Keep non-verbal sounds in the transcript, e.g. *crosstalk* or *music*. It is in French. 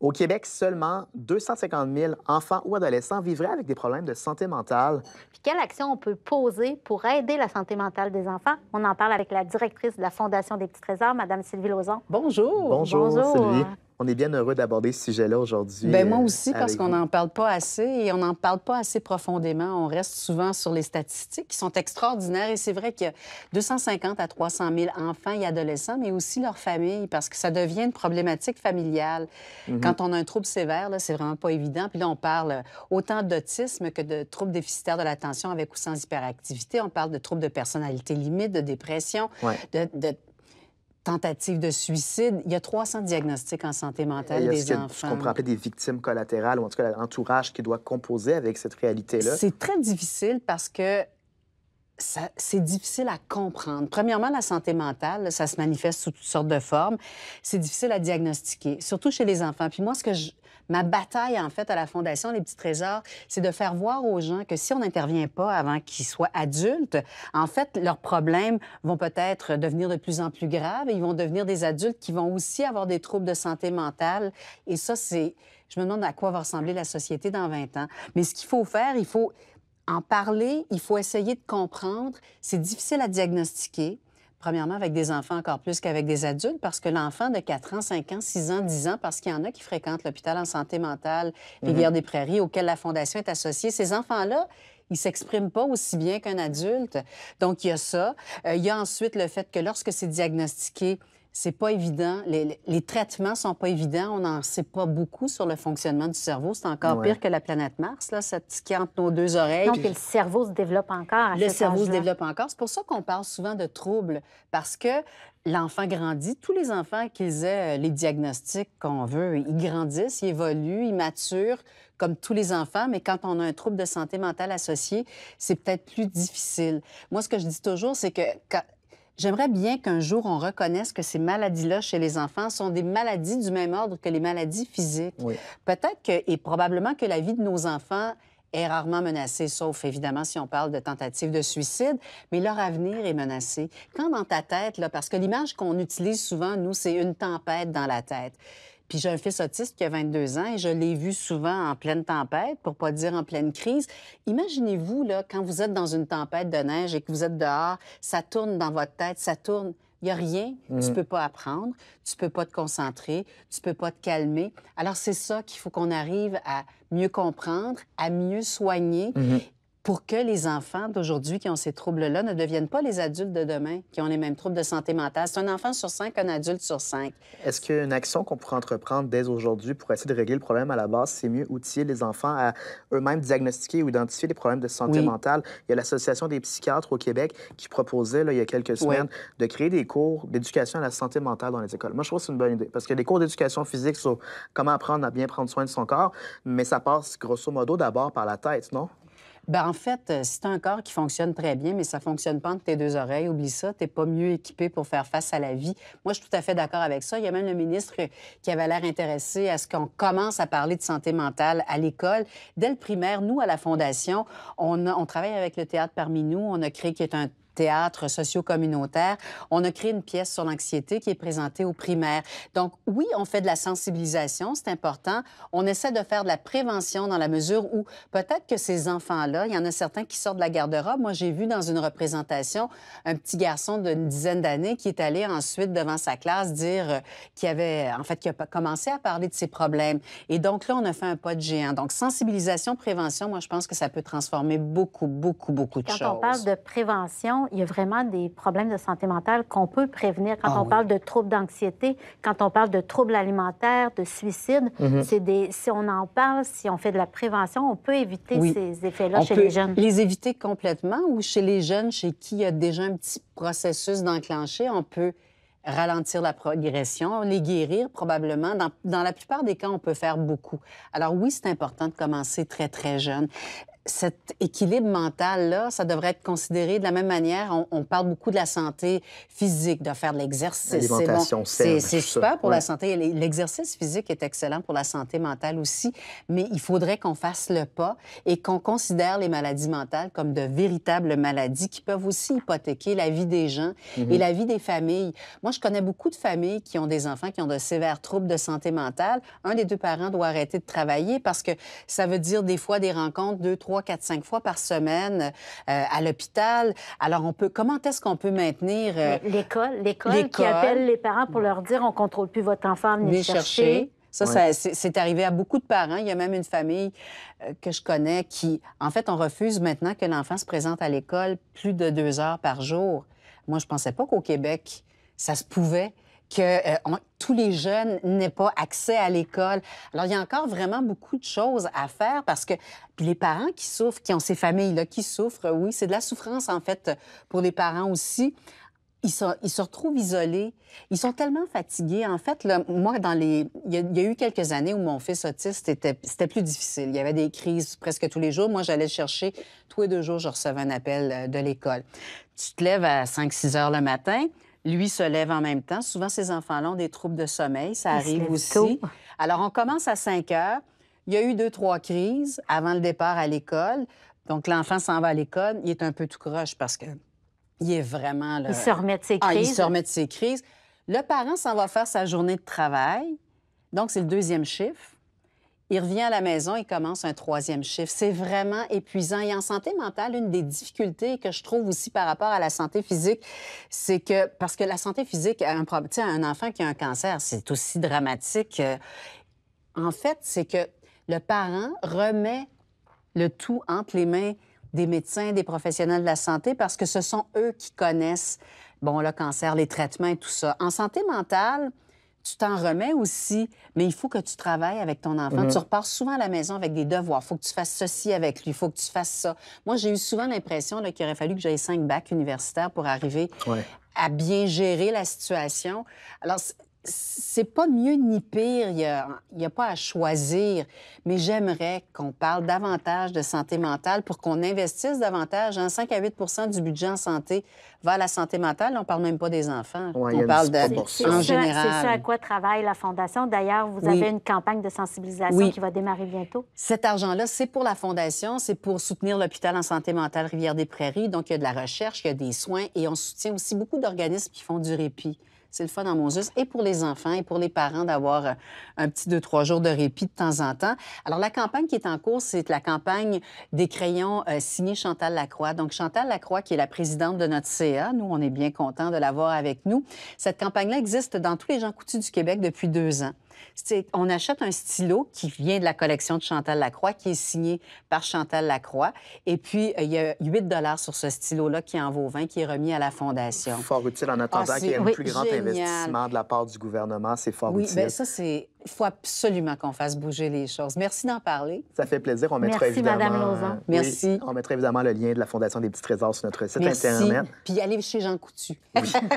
Au Québec, seulement 250 000 enfants ou adolescents vivraient avec des problèmes de santé mentale. Puis quelle action on peut poser pour aider la santé mentale des enfants? On en parle avec la directrice de la Fondation des Petits Trésors, Mme Sylvie Lozon. Bonjour, Bonjour. Sylvie on est bien heureux d'aborder ce sujet-là aujourd'hui. Ben moi aussi, euh, parce qu'on n'en parle pas assez et on n'en parle pas assez profondément. On reste souvent sur les statistiques qui sont extraordinaires et c'est vrai qu'il y a 250 à 300 000 enfants et adolescents, mais aussi leurs familles, parce que ça devient une problématique familiale. Mm-hmm. Quand on a un trouble sévère, c'est vraiment pas évident. Puis là, on parle autant d'autisme que de troubles déficitaires de l'attention avec ou sans hyperactivité. On parle de troubles de personnalité limite, de dépression, de tentative de suicide. Il y a 300 diagnostics en santé mentale des enfants. est ce qu'on appeler des victimes collatérales, ou en tout cas l'entourage qui doit composer avec cette réalité-là. C'est très difficile parce que c'est difficile à comprendre. Premièrement, la santé mentale, ça se manifeste sous toutes sortes de formes. C'est difficile à diagnostiquer, surtout chez les enfants. Puis moi, ce que je, ma bataille, en fait, à la Fondation Les Petits Trésors, c'est de faire voir aux gens que si on n'intervient pas avant qu'ils soient adultes, en fait, leurs problèmes vont peut-être devenir de plus en plus graves et ils vont devenir des adultes qui vont aussi avoir des troubles de santé mentale. Et ça, c'est... Je me demande à quoi va ressembler la société dans 20 ans. Mais ce qu'il faut faire, il faut en parler, il faut essayer de comprendre. C'est difficile à diagnostiquer. Premièrement, avec des enfants encore plus qu'avec des adultes, parce que l'enfant de 4 ans, 5 ans, 6 ans, 10 ans, parce qu'il y en a qui fréquentent l'hôpital en santé mentale, mhm. Rivière-des-Prairies, auxquelles la Fondation est associée, ces enfants-là, ils s'expriment pas aussi bien qu'un adulte. Donc, il y a ça. Euh, il y a ensuite le fait que lorsque c'est diagnostiqué, c'est pas évident. Les, traitements sont pas évidents. On n'en sait pas beaucoup sur le fonctionnement du cerveau. C'est encore pire que la planète Mars, là, ça qui entre nos deux oreilles. Donc, le cerveau se développe encore. À le cerveau se développe encore. C'est pour ça qu'on parle souvent de troubles, parce que l'enfant grandit. Tous les enfants, qu'ils aient euh, les diagnostics qu'on veut, ils grandissent, ils évoluent, ils maturent, comme tous les enfants. Mais quand on a un trouble de santé mentale associé, c'est peut-être plus difficile. Moi, ce que je dis toujours, c'est que J'aimerais bien qu'un jour on reconnaisse que ces maladies-là chez les enfants sont des maladies du même ordre que les maladies physiques. Peut-être que, et probablement que la vie de nos enfants est rarement menacée, sauf évidemment si on parle de tentatives de suicide, mais leur avenir est menacé. Quand dans ta tête, parce que l'image qu'on utilise souvent, nous, c'est une tempête dans la tête. Puis j'ai un fils autiste qui a 22 ans et je l'ai vu souvent en pleine tempête, pour pas dire en pleine crise. Imaginez-vous, là, quand vous êtes dans une tempête de neige et que vous êtes dehors, ça tourne dans votre tête, ça tourne. Il n'y a rien. Tu ne mm. peux pas apprendre, tu ne peux pas te concentrer, tu ne peux pas te calmer. Alors, c'est ça qu'il faut qu'on arrive à mieux comprendre, à mieux soigner. Mm-hmm pour que les enfants d'aujourd'hui qui ont ces troubles-là ne deviennent pas les adultes de demain qui ont les mêmes troubles de santé mentale. C'est un enfant sur cinq, un adulte sur cinq. Est-ce qu'une action qu'on pourrait entreprendre dès aujourd'hui pour essayer de régler le problème à la base, c'est mieux outiller les enfants à eux-mêmes diagnostiquer ou identifier les problèmes de santé mentale? Il y a l'Association des psychiatres au Québec qui proposait, il y a quelques semaines, de créer des cours d'éducation à la santé mentale dans les écoles. Moi, je trouve que c'est une bonne idée parce que les cours d'éducation physique sur comment apprendre à bien prendre soin de son corps, mais ça passe grosso modo d'abord par la tête, non? Ben, en fait, c'est euh, un corps qui fonctionne très bien, mais ça fonctionne pas entre tes deux oreilles, oublie ça, tu pas mieux équipé pour faire face à la vie. Moi, je suis tout à fait d'accord avec ça. Il y a même le ministre qui avait l'air intéressé à ce qu'on commence à parler de santé mentale à l'école. Dès le primaire, nous, à la Fondation, on, on travaille avec le théâtre parmi nous. On a créé qui est un théâtre socio-communautaire, on a créé une pièce sur l'anxiété qui est présentée aux primaires. Donc, oui, on fait de la sensibilisation, c'est important. On essaie de faire de la prévention dans la mesure où peut-être que ces enfants-là, il y en a certains qui sortent de la garde-robe. Moi, j'ai vu dans une représentation un petit garçon d'une dizaine d'années qui est allé ensuite devant sa classe dire euh, qu'il avait, en fait, qui a commencé à parler de ses problèmes. Et donc là, on a fait un pas de géant. Donc, sensibilisation, prévention, moi, je pense que ça peut transformer beaucoup, beaucoup, beaucoup de choses. Quand on parle de prévention, il y a vraiment des problèmes de santé mentale qu'on peut prévenir quand ah on parle de troubles d'anxiété, quand on parle de troubles alimentaires, de suicides. Mm-hmm. des, si on en parle, si on fait de la prévention, on peut éviter ces effets-là chez les jeunes. Les éviter complètement ou chez les jeunes chez qui il y a déjà un petit processus d'enclencher, on peut ralentir la progression, les guérir probablement. Dans, dans, la plupart des cas, on peut faire beaucoup. Alors oui, c'est important de commencer très, très jeune cet équilibre mental-là, ça devrait être considéré de la même manière. On, parle beaucoup de la santé physique, de faire de l'exercice. C'est bon. super pour la santé. L'exercice physique est excellent pour la santé mentale aussi, mais il faudrait qu'on fasse le pas et qu'on considère les maladies mentales comme de véritables maladies qui peuvent aussi hypothéquer la vie des gens et mhm. la vie des familles. Moi, je connais beaucoup de familles qui ont des enfants qui ont de sévères troubles de santé mentale. Un des deux parents doit arrêter de travailler parce que ça veut dire des fois des rencontres, deux, trois Quatre 4, 5 fois par semaine euh, à l'hôpital. Alors, on peut, comment est-ce qu'on peut maintenir... Euh, l'école, l'école qui appelle les parents pour leur dire on contrôle plus votre enfant, venez chercher. Ça, ça c'est arrivé à beaucoup de parents. Il y a même une famille euh, que je connais qui, en fait, on refuse maintenant que l'enfant se présente à l'école plus de deux heures par jour. Moi, je pensais pas qu'au Québec, ça se pouvait que euh, tous les jeunes n'aient pas accès à l'école. Alors, il y a encore vraiment beaucoup de choses à faire parce que les parents qui souffrent, qui ont ces familles-là qui souffrent, oui, c'est de la souffrance, en fait, pour les parents aussi. Ils, se retrouvent isolés. Ils sont tellement fatigués. En fait, moi, dans les... Il y, a, eu quelques années où mon fils autiste, était, c'était plus difficile. Il y avait des crises presque tous les jours. Moi, j'allais le chercher. Tous les deux jours, je recevais un appel euh, de l'école. Tu te lèves à 5-6 heures le matin lui se lève en même temps. Souvent, ces enfants-là ont des troubles de sommeil. Ça arrive aussi. Alors, on commence à 5 heures. Il y a eu deux, trois crises avant le départ à l'école. Donc, l'enfant s'en va à l'école. Il est un peu tout croche parce que il est vraiment... Là... Il se remet de ses ah, crises. il se remet de ses crises. Le parent s'en va faire sa journée de travail. Donc, c'est le deuxième chiffre. Il revient à la maison, il commence un troisième chiffre. C'est vraiment épuisant. Et en santé mentale, une des difficultés que je trouve aussi par rapport à la santé physique, c'est que, parce que la santé physique, un, un enfant qui a un cancer, c'est aussi dramatique. Euh, en fait, c'est que le parent remet le tout entre les mains des médecins, des professionnels de la santé, parce que ce sont eux qui connaissent, bon, le cancer, les traitements et tout ça. En santé mentale, tu t'en remets aussi, mais il faut que tu travailles avec ton enfant. Tu repars souvent à la maison avec des devoirs. Il faut que tu fasses ceci avec lui, il faut que tu fasses ça. Moi, j'ai eu souvent l'impression qu'il aurait fallu que j'aille cinq bacs universitaires pour arriver à bien gérer la situation. Alors, c'est pas mieux ni pire, il n'y a, pas à choisir, mais j'aimerais qu'on parle davantage de santé mentale pour qu'on investisse davantage. Un hein. 5 à 8 du budget en santé va à la santé mentale. On ne parle même pas des enfants. on parle de, en général. C'est ça à quoi travaille la Fondation. D'ailleurs, vous avez une campagne de sensibilisation qui va démarrer bientôt. Cet argent-là, c'est pour la Fondation, c'est pour soutenir l'hôpital en santé mentale Rivière-des-Prairies. Donc, il y a de la recherche, il y a des soins et on soutient aussi beaucoup d'organismes qui font du répit c'est le fun en mon juste, et pour les enfants et pour les parents d'avoir euh, un petit deux, trois jours de répit de temps en temps. Alors, la campagne qui est en cours, c'est la campagne des crayons euh, signés Chantal Lacroix. Donc, Chantal Lacroix, qui est la présidente de notre CA, nous, on est bien contents de l'avoir avec nous. Cette campagne-là existe dans tous les gens coutus du Québec depuis deux ans. On achète un stylo qui vient de la collection de Chantal Lacroix, qui est signé par Chantal Lacroix. Et puis, euh, il y a 8 sur ce stylo-là qui en vaut 20, qui est remis à la Fondation. Fort utile en attendant ah, qu'il y ait un plus grand de la part du gouvernement, c'est fort oui, Bien, ça, c'est... Il faut absolument qu'on fasse bouger les choses. Merci d'en parler. Ça fait plaisir. On mettra Merci, évidemment... Madame Lauzon. Merci. On mettra évidemment le lien de la Fondation des Petits Trésors sur notre site Internet. Puis allez chez Jean Coutu. Oui. *laughs*